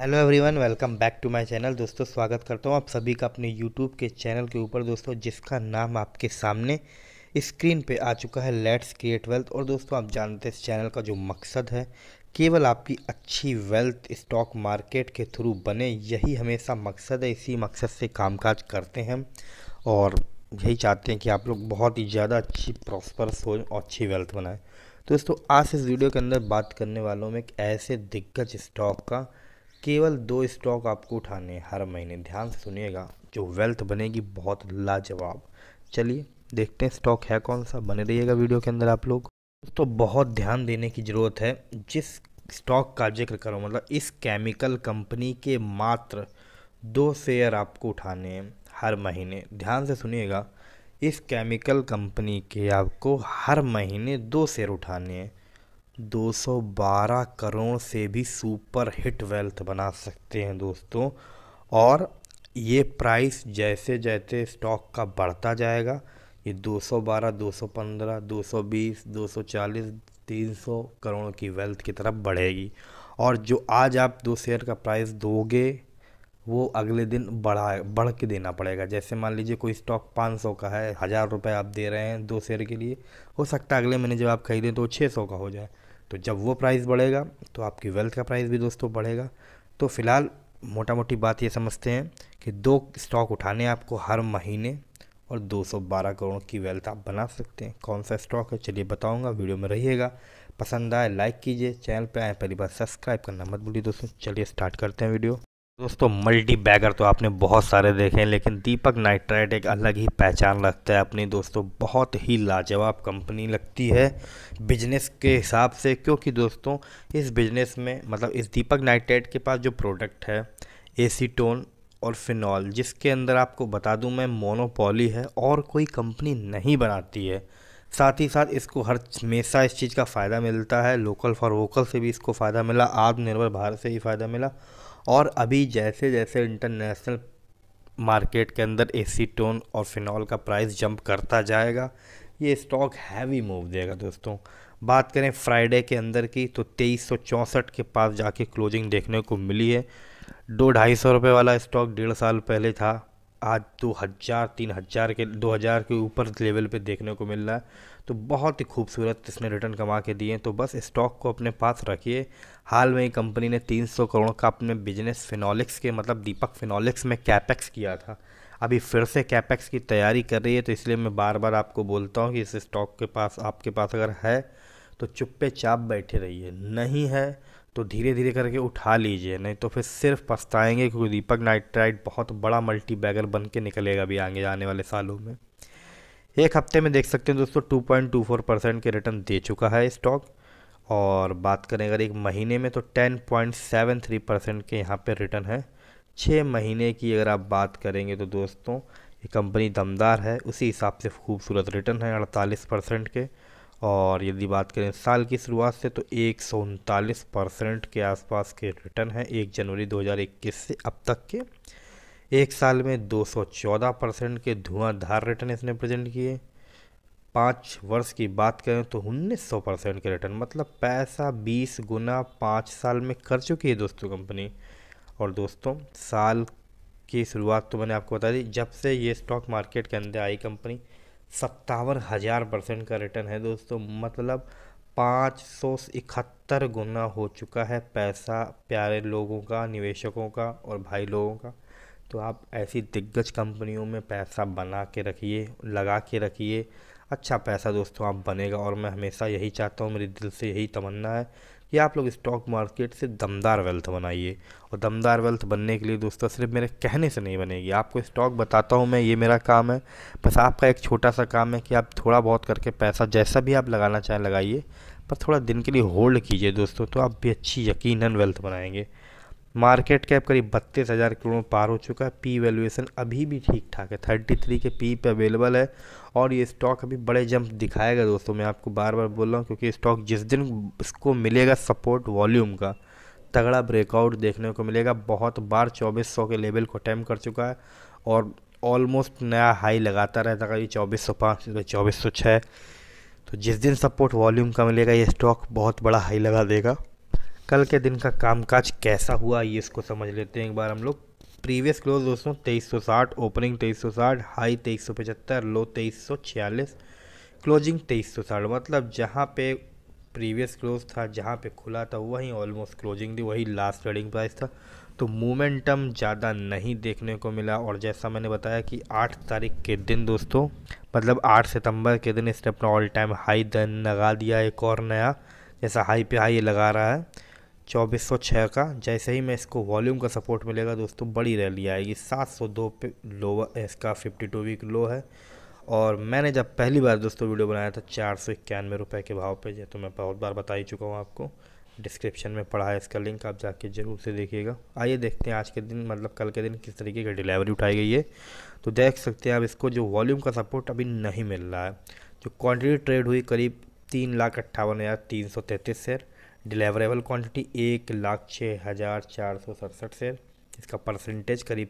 hello everyone welcome back to my channel दोस्तों स्वागत करता हूँ आप सभी का अपने यूट्यूब के चैनल के ऊपर दोस्तों जिसका नाम आपके सामने स्क्रीन पे आ चुका है लेट्स क्रिएट वेल्थ और दोस्तों आप जानते हैं इस चैनल का जो मकसद है केवल आपकी अच्छी वेल्थ स्टॉक मार्केट के थ्रू बने यही हमेशा मकसद है इसी मकसद से काम करते हैं और यही चाहते हैं कि आप लोग बहुत ही ज़्यादा अच्छी प्रॉस्परस हो और अच्छी वेल्थ बनाएँ दोस्तों आज इस वीडियो के अंदर बात करने वालों में एक ऐसे दिग्गज स्टॉक का केवल दो स्टॉक आपको उठाने हर महीने ध्यान से सुनिएगा जो वेल्थ बनेगी बहुत लाजवाब चलिए देखते हैं स्टॉक है कौन सा बने रहिएगा वीडियो के अंदर आप लोग तो बहुत ध्यान देने की ज़रूरत है जिस स्टॉक का जिक्र करो मतलब इस केमिकल कंपनी के मात्र दो शेयर आपको उठाने हैं हर महीने ध्यान से सुनिएगा इस केमिकल कंपनी के आपको हर महीने दो शेयर उठाने हैं 212 करोड़ से भी सुपर हिट वेल्थ बना सकते हैं दोस्तों और ये प्राइस जैसे जैसे स्टॉक का बढ़ता जाएगा ये 212, 215, 220, 240, 300 करोड़ की वेल्थ की तरफ बढ़ेगी और जो आज आप दो शेयर का प्राइस दोगे वो अगले दिन बढ़ा बढ़ के देना पड़ेगा जैसे मान लीजिए कोई स्टॉक 500 का है हज़ार रुपये आप दे रहे हैं दो शेयर के लिए हो सकता है अगले महीने जब आप खरीदें तो छः सौ का हो जाए तो जब वो प्राइस बढ़ेगा तो आपकी वेल्थ का प्राइस भी दोस्तों बढ़ेगा तो फ़िलहाल मोटा मोटी बात ये समझते हैं कि दो स्टॉक उठाने आपको हर महीने और 212 करोड़ की वेल्थ आप बना सकते हैं कौन सा स्टॉक है चलिए बताऊंगा वीडियो में रहिएगा पसंद आए लाइक कीजिए चैनल पे आए पहली बार सब्सक्राइब करना मत भूलिए दोस्तों चलिए स्टार्ट करते हैं वीडियो दोस्तों मल्टी बैगर तो आपने बहुत सारे देखे हैं लेकिन दीपक नाइट्राइट एक अलग ही पहचान रखता है अपनी दोस्तों बहुत ही लाजवाब कंपनी लगती है बिजनेस के हिसाब से क्योंकि दोस्तों इस बिजनेस में मतलब इस दीपक नाइट्राइट के पास जो प्रोडक्ट है एसीटोन और फिनॉल जिसके अंदर आपको बता दूं मैं मोनोपोली है और कोई कंपनी नहीं बनाती है साथ ही साथ इसको हर हमेशा इस चीज़ का फ़ायदा मिलता है लोकल फॉर वोकल से भी इसको फ़ायदा मिला आत्मनिर्भर भारत से ही फ़ायदा मिला और अभी जैसे जैसे इंटरनेशनल मार्केट के अंदर एसीटोन और फिनॉल का प्राइस जंप करता जाएगा ये स्टॉक हैवी मूव देगा दोस्तों बात करें फ्राइडे के अंदर की तो तेईस के पास जाके क्लोजिंग देखने को मिली है दो ढाई सौ रुपये वाला स्टॉक डेढ़ साल पहले था आज दो हज़ार तीन हज़ार के दो हज़ार के ऊपर लेवल पे देखने को मिल रहा है तो बहुत ही खूबसूरत इसने रिटर्न कमा के दिए तो बस स्टॉक को अपने पास रखिए हाल में ही कंपनी ने 300 करोड़ का अपने बिजनेस फिनोलिक्स के मतलब दीपक फिनोलिक्स में कैपेक्स किया था अभी फिर से कैपेक्स की तैयारी कर रही है तो इसलिए मैं बार बार आपको बोलता हूँ कि इस स्टॉक के पास आपके पास अगर है तो चुप्पे चाप बैठे रहिए नहीं है तो धीरे धीरे करके उठा लीजिए नहीं तो फिर सिर्फ पछताएंगे क्योंकि दीपक नाइट्राइड बहुत बड़ा मल्टी बैगर बन के निकलेगा भी आगे आने वाले सालों में एक हफ्ते में देख सकते हैं दोस्तों two two point four percent के रिटर्न दे चुका है स्टॉक और बात करें अगर एक महीने में तो ten point seven three percent के यहाँ पर रिटर्न है छः महीने की अगर आप बात करेंगे तो दोस्तों ये कंपनी दमदार है उसी हिसाब से खूबसूरत रिटर्न है अड़तालीस परसेंट के और यदि बात करें साल की शुरुआत से तो एक परसेंट के आसपास के रिटर्न हैं एक जनवरी 2021 से अब तक के एक साल में 214 परसेंट के धुआंधार रिटर्न इसने प्रेजेंट किए पाँच वर्ष की बात करें तो उन्नीस सौ परसेंट के रिटर्न मतलब पैसा बीस गुना पाँच साल में कर चुकी है दोस्तों कंपनी और दोस्तों साल की शुरुआत तो मैंने आपको बता दी जब से ये स्टॉक मार्केट के अंदर आई कंपनी सत्तावन हज़ार परसेंट का रिटर्न है दोस्तों मतलब पाँच सौ इकहत्तर गुना हो चुका है पैसा प्यारे लोगों का निवेशकों का और भाई लोगों का तो आप ऐसी दिग्गज कंपनियों में पैसा बना के रखिए लगा के रखिए अच्छा पैसा दोस्तों आप बनेगा और मैं हमेशा यही चाहता हूँ मेरे दिल से यही तमन्ना है कि आप लोग स्टॉक मार्केट से दमदार वेल्थ बनाइए और दमदार वेल्थ बनने के लिए दोस्तों सिर्फ मेरे कहने से नहीं बनेगी आपको स्टॉक बताता हूँ मैं ये मेरा काम है बस आपका एक छोटा सा काम है कि आप थोड़ा बहुत करके पैसा जैसा भी आप लगाना चाहें लगाइए पर थोड़ा दिन के लिए होल्ड कीजिए दोस्तों तो आप भी अच्छी यकीनन वेल्थ बनाएंगे मार्केट कैप करीब बत्तीस हज़ार करोड़ पार हो चुका है पी वैल्यूएशन अभी भी ठीक ठाक है थर्टी थ्री के पी पे अवेलेबल है और ये स्टॉक अभी बड़े जंप दिखाएगा दोस्तों मैं आपको बार बार बोल रहा हूँ क्योंकि स्टॉक जिस दिन इसको मिलेगा सपोर्ट वॉल्यूम का तगड़ा ब्रेकआउट देखने को मिलेगा बहुत बार चौबीस सौ के लेवल को अटैम्प कर चुका है और ऑलमोस्ट नया हाई लगाता रहता है चौबीस सौ पाँच चौबीस सौ छः तो जिस दिन सपोर्ट वॉल्यूम का मिलेगा ये स्टॉक बहुत बड़ा हाई लगा देगा कल के दिन का कामकाज कैसा हुआ ये इसको समझ लेते हैं एक बार हम लोग प्रीवियस क्लोज दोस्तों 2360 ओपनिंग 2360 हाई 2375 लो 2346 क्लोजिंग 2360 मतलब जहाँ पे प्रीवियस क्लोज था जहाँ पे खुला था वहीं ऑलमोस्ट क्लोजिंग थी वही लास्ट ट्रेडिंग प्राइस था तो मोमेंटम ज़्यादा नहीं देखने को मिला और जैसा मैंने बताया कि आठ तारीख के दिन दोस्तों मतलब आठ सितंबर के दिन इसने अपना ऑल टाइम हाई दन लगा दिया एक और नया जैसा हाई पे हाई लगा रहा है 2406 का जैसे ही मैं इसको वॉल्यूम का सपोर्ट मिलेगा दोस्तों बड़ी रैली आएगी 702 पे लोअर इसका 52 वीक लो है और मैंने जब पहली बार दोस्तों वीडियो बनाया था चार सौ इक्यानवे रुपये के भाव पे तो मैं बहुत बार बता ही चुका हूँ आपको डिस्क्रिप्शन में पढ़ा है इसका लिंक आप जाके ज़रूर से देखिएगा आइए देखते हैं आज के दिन मतलब कल के दिन किस तरीके की डिलीवरी उठाई गई है तो देख सकते हैं आप इसको जो वॉल्यूम का सपोर्ट अभी नहीं मिल रहा है जो क्वान्टिटी ट्रेड हुई करीब तीन लाख अट्ठावन हज़ार तीन सौ तैंतीस शेयर डिलेवरेबल क्वांटिटी एक लाख छः हज़ार चार सौ सड़सठ शेयर इसका परसेंटेज करीब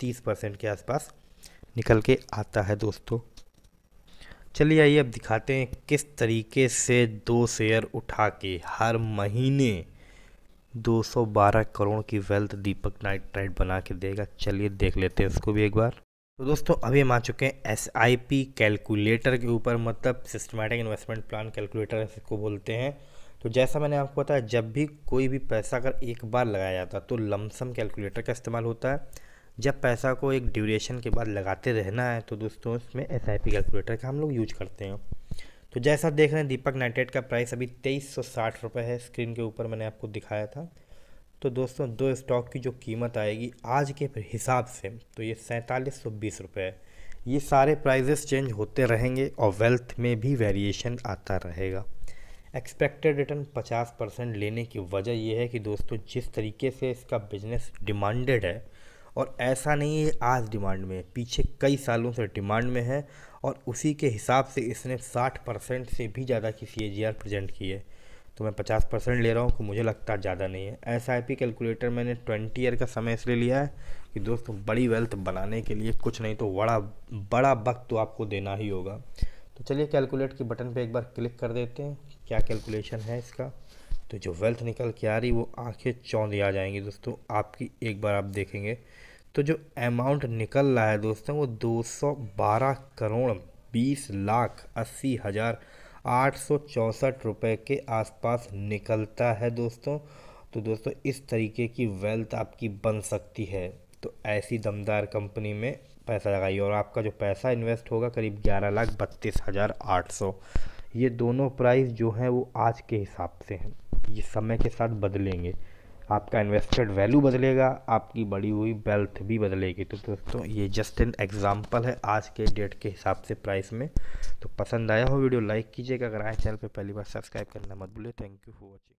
तीस परसेंट के आसपास निकल के आता है दोस्तों चलिए आइए अब दिखाते हैं किस तरीके से दो शेयर उठा के हर महीने 212 करोड़ की वेल्थ दीपक नाइट नाइट बना के देगा चलिए देख लेते हैं उसको भी एक बार तो दोस्तों अभी हम आ चुके हैं एस आई पी कैलकुलेटर के ऊपर मतलब सिस्टमेटिक इन्वेस्टमेंट प्लान कैलकुलेटर इसको बोलते हैं तो जैसा मैंने आपको बताया जब भी कोई भी पैसा अगर एक बार लगाया जाता तो लमसम कैलकुलेटर का इस्तेमाल होता है जब पैसा को एक ड्यूरेशन के बाद लगाते रहना है तो दोस्तों उसमें एस कैलकुलेटर का हम लोग यूज करते हैं तो जैसा देख रहे हैं दीपक नाइटेड का प्राइस अभी तेईस सौ साठ रुपये है स्क्रीन के ऊपर मैंने आपको दिखाया था तो दोस्तों दो स्टॉक की जो कीमत आएगी आज के हिसाब से तो ये सैंतालीस सौ बीस रुपये है ये सारे प्राइजेस चेंज होते रहेंगे और वेल्थ में भी वेरिएशन आता रहेगा एक्सपेक्टेड रिटर्न 50 परसेंट लेने की वजह यह है कि दोस्तों जिस तरीके से इसका बिजनेस डिमांडेड है और ऐसा नहीं है आज डिमांड में पीछे कई सालों से डिमांड में है और उसी के हिसाब से इसने 60 परसेंट से भी ज़्यादा की सी प्रजेंट की है तो मैं 50 परसेंट ले रहा हूँ कि तो मुझे लगता ज़्यादा नहीं है एस आई पी कैलकुलेटर मैंने ट्वेंटी ईयर का समय इसलिए लिया है कि दोस्तों बड़ी वेल्थ बनाने के लिए कुछ नहीं तो बड़ा बड़ा वक्त तो आपको देना ही होगा तो चलिए कैलकुलेट के बटन पे एक बार क्लिक कर देते हैं क्या कैलकुलेशन है इसका तो जो वेल्थ निकल के आ रही वो आंखें चौंधी आ जाएंगी दोस्तों आपकी एक बार आप देखेंगे तो जो अमाउंट निकल रहा है दोस्तों वो 212 करोड़ 20 लाख अस्सी हज़ार आठ सौ चौंसठ रुपये के आसपास निकलता है दोस्तों तो दोस्तों इस तरीके की वेल्थ आपकी बन सकती है तो ऐसी दमदार कंपनी में पैसा लगाइए और आपका जो पैसा इन्वेस्ट होगा करीब ग्यारह लाख बत्तीस हज़ार आठ सौ ये दोनों प्राइस जो हैं वो आज के हिसाब से हैं ये समय के साथ बदलेंगे आपका इन्वेस्टेड वैल्यू बदलेगा आपकी बड़ी हुई वेल्थ भी बदलेगी तो दोस्तों ये जस्ट एन एग्ज़ाम्पल है आज के डेट के हिसाब से प्राइस में तो पसंद आया हो वीडियो लाइक कीजिएगा अगर आए चैनल पर पहली बार सब्सक्राइब करना मत भूलिए थैंक यू फॉर वॉचिंग